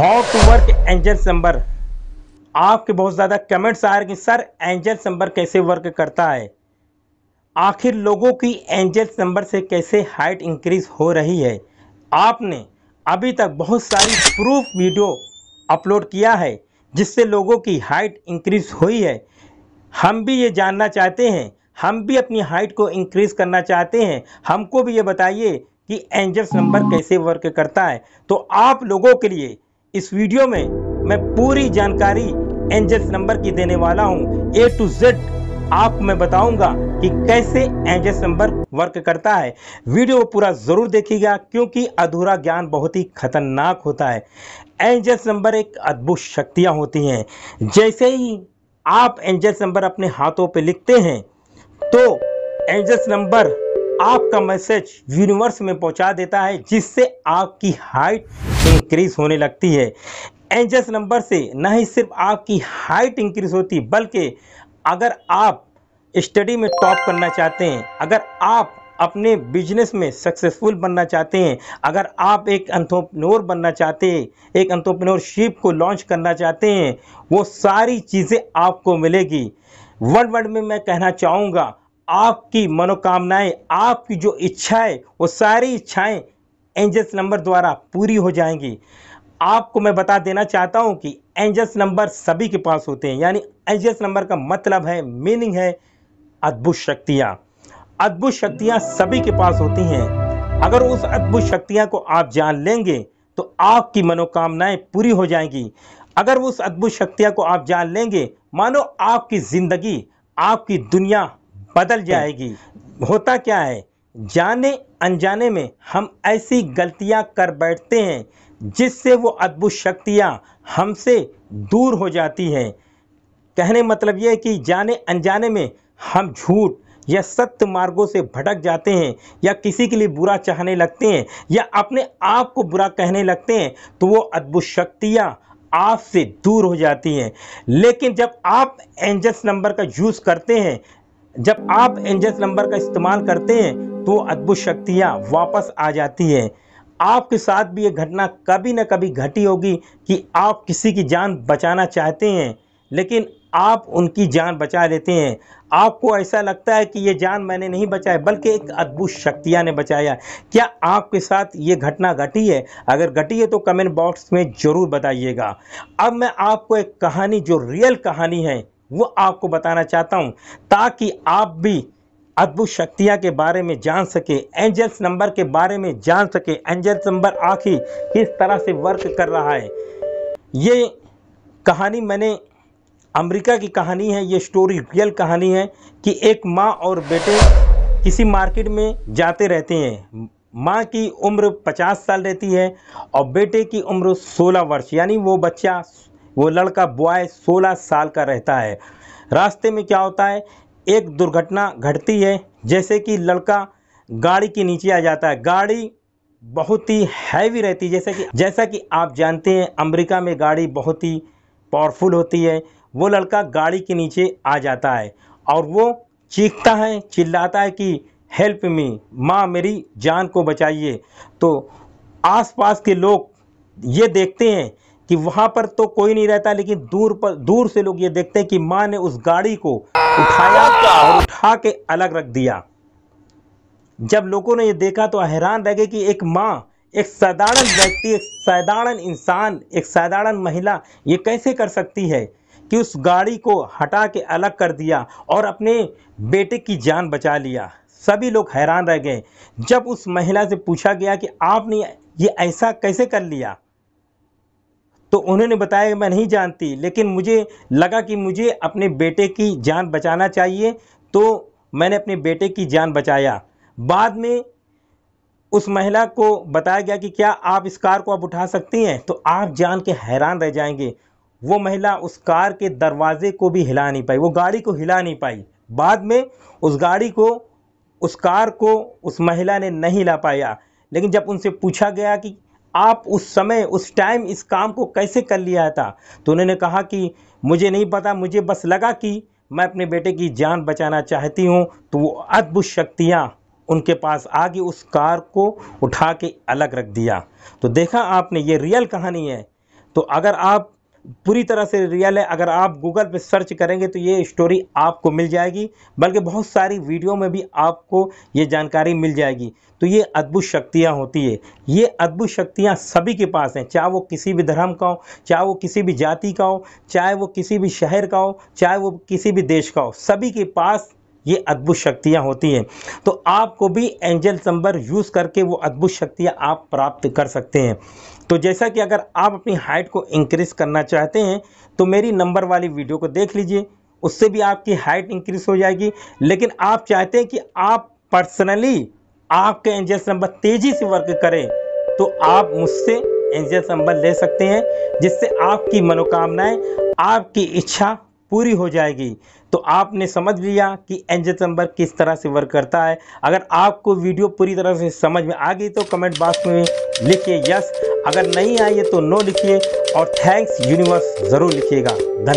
how to work angel number आपके बहुत ज़्यादा कमेंट्स आ रहे हैं कि सर एंजल नंबर कैसे वर्क करता है आखिर लोगों की एंजल नंबर से कैसे हाइट इंक्रीज हो रही है आपने अभी तक बहुत सारी प्रूफ वीडियो अपलोड किया है जिससे लोगों की हाइट इंक्रीज हुई है हम भी ये जानना चाहते हैं हम भी अपनी हाइट को इंक्रीज करना चाहते हैं हमको भी ये बताइए कि एंजल्स नंबर कैसे वर्क करता है तो आप लोगों के लिए इस वीडियो में मैं पूरी जानकारी एंजल्स नंबर की देने वाला हूं ए टू जेड आप मैं बताऊंगा कि कैसे एंजल्स नंबर वर्क करता है वीडियो पूरा ज़रूर देखिएगा क्योंकि अधूरा ज्ञान बहुत ही खतरनाक होता है एंजल्स नंबर एक अद्भुत शक्तियां होती हैं जैसे ही आप एंजल्स नंबर अपने हाथों पे लिखते हैं तो एंजल्स नंबर आपका मैसेज यूनिवर्स में पहुंचा देता है जिससे आपकी हाइट इंक्रीज होने लगती है एंजस नंबर से न ही सिर्फ आपकी हाइट इंक्रीज होती बल्कि अगर आप स्टडी में टॉप करना चाहते हैं अगर आप अपने बिजनेस में सक्सेसफुल बनना चाहते हैं अगर आप एक अंथोपनोर बनना चाहते हैं एक अंतोपनोरशिप को लॉन्च करना चाहते हैं वो सारी चीज़ें आपको मिलेगी वन वर्ड में मैं कहना चाहूँगा आपकी मनोकामनाएं आपकी जो इच्छाएं वो सारी इच्छाएं एंजल्स नंबर द्वारा पूरी हो जाएंगी आपको मैं बता देना चाहता हूं कि एंजल्स नंबर सभी के पास होते हैं यानी एंजल्स नंबर का मतलब है मीनिंग है अद्भुत शक्तियाँ अद्भुत शक्तियाँ सभी के पास होती हैं अगर उस अद्भुत शक्तियाँ को आप जान लेंगे तो आपकी मनोकामनाएं पूरी हो जाएंगी अगर उस अद्भुत शक्तियाँ को आप जान लेंगे मानो आपकी ज़िंदगी आपकी दुनिया बदल तो जाएगी होता क्या है जाने अनजाने में हम ऐसी गलतियां कर बैठते हैं जिससे वो अद्भुत शक्तियां हमसे दूर हो जाती हैं कहने मतलब ये है कि जाने अनजाने में हम झूठ या सत्य मार्गों से भटक जाते हैं या किसी के लिए बुरा चाहने लगते हैं या अपने आप को बुरा कहने लगते हैं तो वो अद्भुत शक्तियाँ आपसे दूर हो जाती हैं लेकिन जब आप एंजल्स नंबर का यूज़ करते हैं जब आप एंजल्स नंबर का इस्तेमाल करते हैं तो अद्भुत शक्तियाँ वापस आ जाती हैं आपके साथ भी ये घटना कभी ना कभी घटी होगी कि आप किसी की जान बचाना चाहते हैं लेकिन आप उनकी जान बचा लेते हैं आपको ऐसा लगता है कि ये जान मैंने नहीं बचाई बल्कि एक अद्भुत शक्तियाँ ने बचाया क्या आपके साथ ये घटना घटी है अगर घटी है तो कमेंट बॉक्स में ज़रूर बताइएगा अब मैं आपको एक कहानी जो रियल कहानी है वो आपको बताना चाहता हूँ ताकि आप भी अद्भुत शक्तियाँ के बारे में जान सके एंजल्स नंबर के बारे में जान सके एंजल्स नंबर आखिर किस तरह से वर्क कर रहा है ये कहानी मैंने अमेरिका की कहानी है ये स्टोरी रियल कहानी है कि एक माँ और बेटे किसी मार्केट में जाते रहते हैं माँ की उम्र 50 साल रहती है और बेटे की उम्र 16 वर्ष यानी वो बच्चा वो लड़का बॉय 16 साल का रहता है रास्ते में क्या होता है एक दुर्घटना घटती है जैसे कि लड़का गाड़ी के नीचे आ जाता है गाड़ी बहुत ही हैवी रहती है जैसे कि जैसा कि आप जानते हैं अमेरिका में गाड़ी बहुत ही पावरफुल होती है वो लड़का गाड़ी के नीचे आ जाता है और वो चीखता है चिल्लाता है कि हेल्प मी माँ मेरी जान को बचाइए तो आसपास के लोग ये देखते हैं कि वहां पर तो कोई नहीं रहता लेकिन दूर पर दूर से लोग ये देखते हैं कि माँ ने उस गाड़ी को उठाया और उठा के अलग रख दिया जब लोगों ने ये देखा तो हैरान रह गए कि एक माँ एक साधारण व्यक्ति एक साधारण इंसान एक साधारण महिला ये कैसे कर सकती है कि उस गाड़ी को हटा के अलग कर दिया और अपने बेटे की जान बचा लिया सभी लोग हैरान रह गए जब उस महिला से पूछा गया कि आपने ये ऐसा कैसे कर लिया तो उन्होंने बताया मैं नहीं जानती लेकिन मुझे लगा कि मुझे अपने बेटे की जान बचाना चाहिए तो मैंने अपने बेटे की जान बचाया बाद में उस महिला को बताया गया कि क्या आप इस कार को आप उठा सकती हैं तो आप जान के हैरान रह जाएंगे वो महिला उस कार के दरवाजे को भी हिला नहीं पाई वो गाड़ी को हिला नहीं पाई बाद में उस गाड़ी को उस कार को उस महिला ने नहीं हिला पाया लेकिन जब उनसे पूछा गया कि आप उस समय उस टाइम इस काम को कैसे कर लिया था तो उन्होंने कहा कि मुझे नहीं पता मुझे बस लगा कि मैं अपने बेटे की जान बचाना चाहती हूँ तो वो अद्भुत शक्तियाँ उनके पास आगे उस कार को उठा के अलग रख दिया तो देखा आपने ये रियल कहानी है तो अगर आप पूरी तरह से रियल है अगर आप गूगल पे सर्च करेंगे तो ये स्टोरी आपको मिल जाएगी बल्कि बहुत सारी वीडियो में भी आपको ये जानकारी मिल जाएगी तो ये अद्भुत शक्तियाँ होती है ये अद्भुत शक्तियाँ सभी के पास हैं चाहे वो किसी भी धर्म का हो चाहे वो किसी भी जाति का हो चाहे वो किसी भी शहर का हो चाहे वो किसी भी देश का हो सभी के पास ये अद्भुत शक्तियाँ होती हैं तो आपको भी एंजल संबर यूज़ करके वो अद्भुत शक्तियाँ आप प्राप्त कर सकते हैं तो जैसा कि अगर आप अपनी हाइट को इंक्रीज़ करना चाहते हैं तो मेरी नंबर वाली वीडियो को देख लीजिए उससे भी आपकी हाइट इंक्रीज़ हो जाएगी लेकिन आप चाहते हैं कि आप पर्सनली आपके एंजल्स नंबर तेज़ी से वर्क करें तो आप मुझसे एंजल्स नंबर ले सकते हैं जिससे आपकी मनोकामनाएं आपकी इच्छा पूरी हो जाएगी तो आपने समझ लिया कि एंजल नंबर किस तरह से वर्क करता है अगर आपको वीडियो पूरी तरह से समझ में आ गई तो कमेंट बॉक्स में लिखिए यस अगर नहीं आई है तो नो लिखिए और थैंक्स यूनिवर्स ज़रूर लिखिएगा धन्यवाद